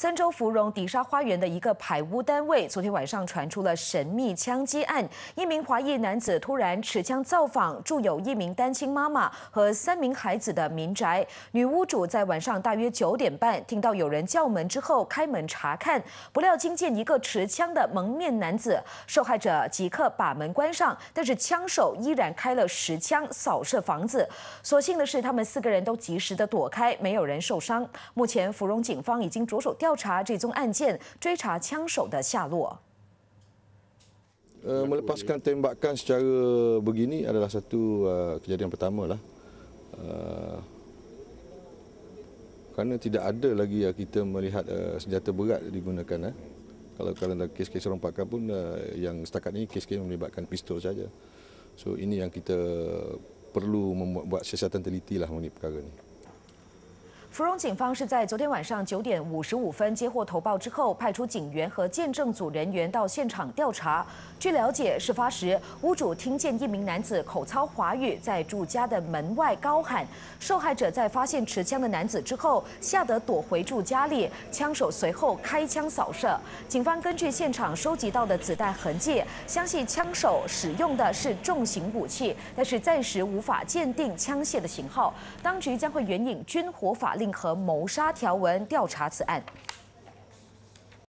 三州芙蓉迪沙花园的一个排污单位，昨天晚上传出了神秘枪击案。一名华裔男子突然持枪造访，住有一名单亲妈妈和三名孩子的民宅。女屋主在晚上大约九点半听到有人叫门之后，开门查看，不料惊见一个持枪的蒙面男子。受害者即刻把门关上，但是枪手依然开了十枪扫射房子。所幸的是，他们四个人都及时的躲开，没有人受伤。目前，芙蓉警方已经着手调。调查这宗案件，追查枪手的下落。Uh, melepaskan tembakan secara begini adalah satu eh, kejadian pertama lah. Eh, Karena tidak ada lagi uh, kita melihat senjata berat digunakan. Kalau kalau ada kes-kes rompakan pun yang setakat ini kes-kes melibatkan pistol saja. So ini yang kita perlu membuat siasatan teliti lah mengenai perkara ini. 芙蓉警方是在昨天晚上九点五十五分接获投报之后，派出警员和见证组人员到现场调查。据了解，事发时屋主听见一名男子口操华语，在住家的门外高喊。受害者在发现持枪的男子之后，吓得躲回住家里，枪手随后开枪扫射。警方根据现场收集到的子弹痕迹，相信枪手使用的是重型武器，但是暂时无法鉴定枪械的型号。当局将会援引军火法。令和谋杀条文调查此案。